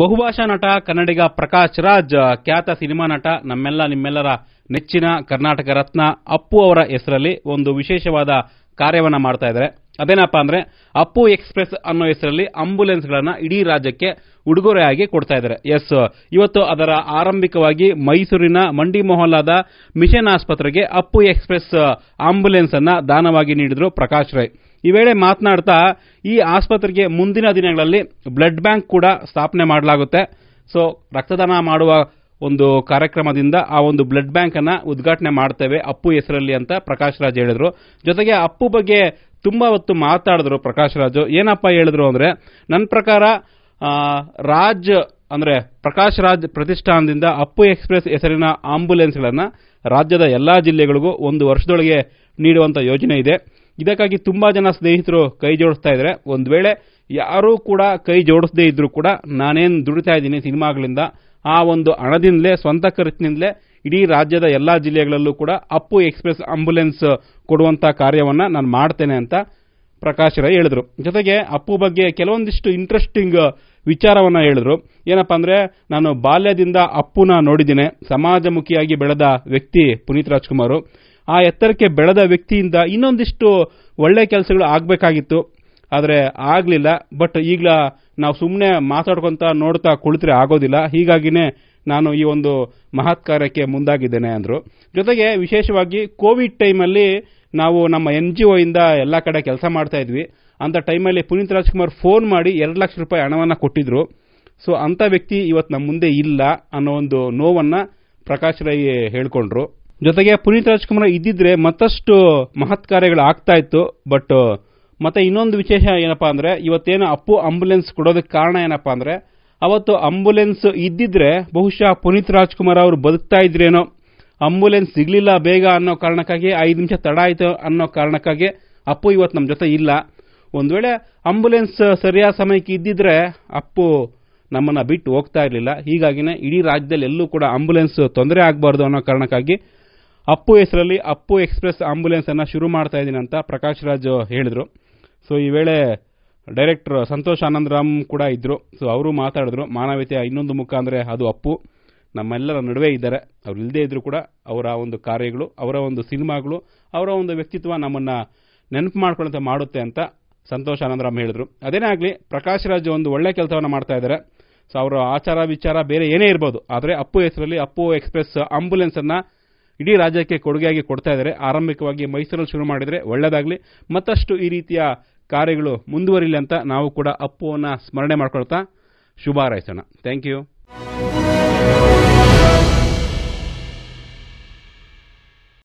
ಬಹುಭಾಷಾ ನಟ ಕನ್ನಡಿಗ ಪ್ರಕಾಶ್ ರಾಜ್ ಖ್ಯಾತ ಸಿನಿಮಾ ನಟ ನಮ್ಮೆಲ್ಲ ನಿಮ್ಮೆಲ್ಲರ ನೆಚ್ಚಿನ ಕರ್ನಾಟಕ ರತ್ನ ಅಪ್ಪು ಅವರ ಹೆಸರಲ್ಲಿ ಒಂದು ವಿಶೇಷವಾದ ಕಾರ್ಯವನ್ನು ಮಾಡ್ತಾ ಇದ್ದಾರೆ ಅದೇನಪ್ಪ ಅಂದ್ರೆ ಅಪ್ಪು ಎಕ್ಸ್ಪ್ರೆಸ್ ಅನ್ನೋ ಹೆಸರಲ್ಲಿ ಆಂಬುಲೆನ್ಸ್ಗಳನ್ನು ಇಡೀ ರಾಜ್ಯಕ್ಕೆ ಉಡುಗೊರೆಯಾಗಿ ಕೊಡ್ತಾ ಇದ್ದಾರೆ ಎಸ್ ಇವತ್ತು ಅದರ ಆರಂಭಿಕವಾಗಿ ಮೈಸೂರಿನ ಮಂಡಿ ಮೊಹಲ್ಲಾದ ಮಿಷನ್ ಆಸ್ಪತ್ರೆಗೆ ಅಪ್ಪು ಎಕ್ಸ್ಪ್ರೆಸ್ uh, ಆಂಬ್ಯುಲೆನ್ಸ್ ಅನ್ನ ದಾನವಾಗಿ ನೀಡಿದ್ರು ಪ್ರಕಾಶ್ ರೈ ಈ ವೇಳೆ ಮಾತನಾಡ್ತಾ ಈ ಆಸ್ಪತ್ರೆಗೆ ಮುಂದಿನ ದಿನಗಳಲ್ಲಿ ಬ್ಲಡ್ ಬ್ಯಾಂಕ್ ಕೂಡ ಸ್ಥಾಪನೆ ಮಾಡಲಾಗುತ್ತೆ ಸೊ ರಕ್ತದಾನ ಮಾಡುವ ಒಂದು ಕಾರ್ಯಕ್ರಮದಿಂದ ಆ ಒಂದು ಬ್ಲಡ್ ಬ್ಯಾಂಕ್ ಅನ್ನ ಉದ್ಘಾಟನೆ ಮಾಡ್ತೇವೆ ಅಪ್ಪು ಹೆಸರಲ್ಲಿ ಅಂತ ಪ್ರಕಾಶ್ ರಾಜ್ ಹೇಳಿದ್ರು ಜೊತೆಗೆ ಅಪ್ಪು ಬಗ್ಗೆ ತುಂಬಾ ಹೊತ್ತು ಮಾತಾಡಿದ್ರು ಪ್ರಕಾಶ್ ರಾಜು ಏನಪ್ಪ ಹೇಳಿದ್ರು ಅಂದ್ರೆ ನನ್ನ ಪ್ರಕಾರ ರಾಜ್ ಅಂದ್ರೆ ಪ್ರಕಾಶ್ ರಾಜ್ ಪ್ರತಿಷ್ಠಾನದಿಂದ ಅಪ್ಪು ಎಕ್ಸ್ಪ್ರೆಸ್ ಹೆಸರಿನ ಆಂಬುಲೆನ್ಸ್ಗಳನ್ನು ರಾಜ್ಯದ ಎಲ್ಲಾ ಜಿಲ್ಲೆಗಳಿಗೂ ಒಂದು ವರ್ಷದೊಳಗೆ ನೀಡುವಂತ ಯೋಜನೆ ಇದೆ ಇದಕ್ಕಾಗಿ ತುಂಬಾ ಜನ ಸ್ನೇಹಿತರು ಕೈ ಜೋಡಿಸ್ತಾ ಇದ್ದಾರೆ ಒಂದು ವೇಳೆ ಯಾರೂ ಕೂಡ ಕೈ ಜೋಡಿಸದೇ ಇದ್ರೂ ಕೂಡ ನಾನೇನು ದುಡಿತಾ ಇದ್ದೀನಿ ಸಿನಿಮಾಗಳಿಂದ ಆ ಒಂದು ಹಣದಿಂದಲೇ ಸ್ವಂತ ಖರ್ಚಿನಿಂದಲೇ ಇಡೀ ರಾಜ್ಯದ ಎಲ್ಲಾ ಜಿಲ್ಲೆಗಳಲ್ಲೂ ಕೂಡ ಅಪ್ಪು ಎಕ್ಸ್ಪ್ರೆಸ್ ಆಂಬ್ಯುಲೆನ್ಸ್ ಕೊಡುವಂತಹ ಕಾರ್ಯವನ್ನ ನಾನು ಮಾಡ್ತೇನೆ ಅಂತ ಪ್ರಕಾಶ್ ರೈ ಹೇಳಿದ್ರು ಜೊತೆಗೆ ಅಪ್ಪು ಬಗ್ಗೆ ಕೆಲವೊಂದಿಷ್ಟು ಇಂಟ್ರೆಸ್ಟಿಂಗ್ ವಿಚಾರವನ್ನ ಹೇಳಿದ್ರು ಏನಪ್ಪ ಅಂದ್ರೆ ನಾನು ಬಾಲ್ಯದಿಂದ ಅಪ್ಪುನ ನೋಡಿದ್ದೇನೆ ಸಮಾಜಮುಖಿಯಾಗಿ ಬೆಳೆದ ವ್ಯಕ್ತಿ ಪುನೀತ್ ರಾಜ್ಕುಮಾರ್ ಆ ಎತ್ತರಕ್ಕೆ ಬೆಳೆದ ವ್ಯಕ್ತಿಯಿಂದ ಇನ್ನೊಂದಿಷ್ಟು ಒಳ್ಳೆ ಕೆಲಸಗಳು ಆಗಬೇಕಾಗಿತ್ತು ಆದರೆ ಆಗಲಿಲ್ಲ ಬಟ್ ಈಗ ನಾವು ಸುಮ್ಮನೆ ಮಾತಾಡ್ಕೊತ ನೋಡ್ತಾ ಕುಳಿತರೆ ಆಗೋದಿಲ್ಲ ಹೀಗಾಗಿನೇ ನಾನು ಈ ಒಂದು ಮಹತ್ ಕಾರ್ಯಕ್ಕೆ ಮುಂದಾಗಿದ್ದೇನೆ ಅಂದರು ಜೊತೆಗೆ ವಿಶೇಷವಾಗಿ ಕೋವಿಡ್ ಟೈಮಲ್ಲಿ ನಾವು ನಮ್ಮ ಎನ್ ಜಿ ಒಯಿಂದ ಎಲ್ಲ ಕಡೆ ಕೆಲಸ ಮಾಡ್ತಾ ಇದ್ವಿ ಅಂಥ ಟೈಮಲ್ಲಿ ಪುನೀತ್ ರಾಜ್ಕುಮಾರ್ ಫೋನ್ ಮಾಡಿ ಎರಡು ಲಕ್ಷ ರೂಪಾಯಿ ಹಣವನ್ನು ಕೊಟ್ಟಿದ್ರು ಸೊ ಅಂಥ ವ್ಯಕ್ತಿ ಇವತ್ತು ನಮ್ಮ ಮುಂದೆ ಇಲ್ಲ ಅನ್ನೋ ಒಂದು ನೋವನ್ನು ಪ್ರಕಾಶ್ ರೈ ಹೇಳಿಕೊಂಡ್ರು ಜೊತೆಗೆ ಪುನೀತ್ ರಾಜ್ಕುಮಾರ್ ಇದ್ದಿದ್ರೆ ಮತ್ತಷ್ಟು ಮಹತ್ ಕಾರ್ಯಗಳು ಆಗ್ತಾ ಇತ್ತು ಬಟ್ ಮತ್ತೆ ಇನ್ನೊಂದು ವಿಶೇಷ ಏನಪ್ಪಾ ಅಂದ್ರೆ ಇವತ್ತೇನು ಅಪ್ಪು ಆಂಬುಲೆನ್ಸ್ ಕೊಡೋದಕ್ಕೆ ಕಾರಣ ಏನಪ್ಪಾ ಅಂದ್ರೆ ಅವತ್ತು ಆಂಬ್ಯುಲೆನ್ಸ್ ಇದ್ದಿದ್ರೆ ಬಹುಶಃ ಪುನೀತ್ ರಾಜ್ಕುಮಾರ್ ಅವರು ಬದುಕ್ತಾ ಇದ್ರೇನೋ ಆಂಬ್ಯುಲೆನ್ಸ್ ಸಿಗ್ಲಿಲ್ಲ ಬೇಗ ಅನ್ನೋ ಕಾರಣಕ್ಕಾಗಿ ಐದು ನಿಮಿಷ ತಡ ಆಯಿತು ಅನ್ನೋ ಕಾರಣಕ್ಕಾಗಿ ಅಪ್ಪು ಇವತ್ತು ನಮ್ಮ ಜೊತೆ ಇಲ್ಲ ಒಂದು ವೇಳೆ ಆಂಬ್ಯುಲೆನ್ಸ್ ಸರಿಯಾದ ಸಮಯಕ್ಕೆ ಇದ್ದಿದ್ರೆ ಅಪ್ಪು ನಮ್ಮನ್ನ ಬಿಟ್ಟು ಹೋಗ್ತಾ ಇರಲಿಲ್ಲ ಹೀಗಾಗಿನೇ ಇಡೀ ರಾಜ್ಯದಲ್ಲಿ ಎಲ್ಲೂ ಕೂಡ ಆಂಬುಲೆನ್ಸ್ ತೊಂದರೆ ಆಗಬಾರ್ದು ಅನ್ನೋ ಕಾರಣಕ್ಕಾಗಿ ಅಪ್ಪು ಹೆಸರಲ್ಲಿ ಅಪ್ಪು ಎಕ್ಸ್ಪ್ರೆಸ್ ಆಂಬ್ಯುಲೆನ್ಸ್ ಅನ್ನು ಶುರು ಮಾಡ್ತಾ ಇದ್ದೀನಿ ಅಂತ ಪ್ರಕಾಶ್ ರಾಜ್ ಹೇಳಿದ್ರು ಸೊ ಈ ವೇಳೆ ಡೈರೆಕ್ಟರ್ ಸಂತೋಷ್ ರಾಮ್ ಕೂಡ ಇದ್ರು ಸೊ ಅವರು ಮಾತಾಡಿದ್ರು ಮಾನವೀಯತೆಯ ಇನ್ನೊಂದು ಮುಖ ಅಂದ್ರೆ ಅದು ಅಪ್ಪು ನಮ್ಮೆಲ್ಲರ ನಡುವೆ ಇದ್ದಾರೆ ಅವ್ರು ಇಲ್ಲದೇ ಇದ್ರು ಕೂಡ ಅವರ ಒಂದು ಕಾರ್ಯಗಳು ಅವರ ಒಂದು ಸಿನಿಮಾಗಳು ಅವರ ಒಂದು ವ್ಯಕ್ತಿತ್ವ ನಮ್ಮನ್ನು ನೆನಪು ಮಾಡ್ಕೊಳ್ಳಂತ ಮಾಡುತ್ತೆ ಅಂತ ಸಂತೋಷ್ ಆನಂದರಾಮ್ ಹೇಳಿದ್ರು ಅದೇನೇ ಆಗಲಿ ಪ್ರಕಾಶ್ ರಾಜ್ ಒಂದು ಒಳ್ಳೆ ಕೆಲಸವನ್ನು ಮಾಡ್ತಾ ಇದ್ದಾರೆ ಸೊ ಅವರ ಆಚಾರ ವಿಚಾರ ಬೇರೆ ಏನೇ ಇರ್ಬೋದು ಆದರೆ ಅಪ್ಪು ಹೆಸರಲ್ಲಿ ಅಪ್ಪು ಎಕ್ಸ್ಪ್ರೆಸ್ ಅನ್ನು ಇಡೀ ರಾಜ್ಯಕ್ಕೆ ಕೊಡುಗೆಯಾಗಿ ಕೊಡ್ತಾ ಇದ್ದಾರೆ ಆರಂಭಿಕವಾಗಿ ಮೈಸೂರಲ್ಲಿ ಶುರು ಮಾಡಿದರೆ ಒಳ್ಳೆಯದಾಗಲಿ ಮತ್ತಷ್ಟು ಈ ರೀತಿಯ ಕಾರ್ಯಗಳು ಮುಂದುವರಿಲಿ ಅಂತ ನಾವು ಕೂಡ ಅಪ್ಪುವನ್ನು ಸ್ಮರಣೆ ಮಾಡಿಕೊಳ್ತಾ ಶುಭ ಥ್ಯಾಂಕ್ ಯು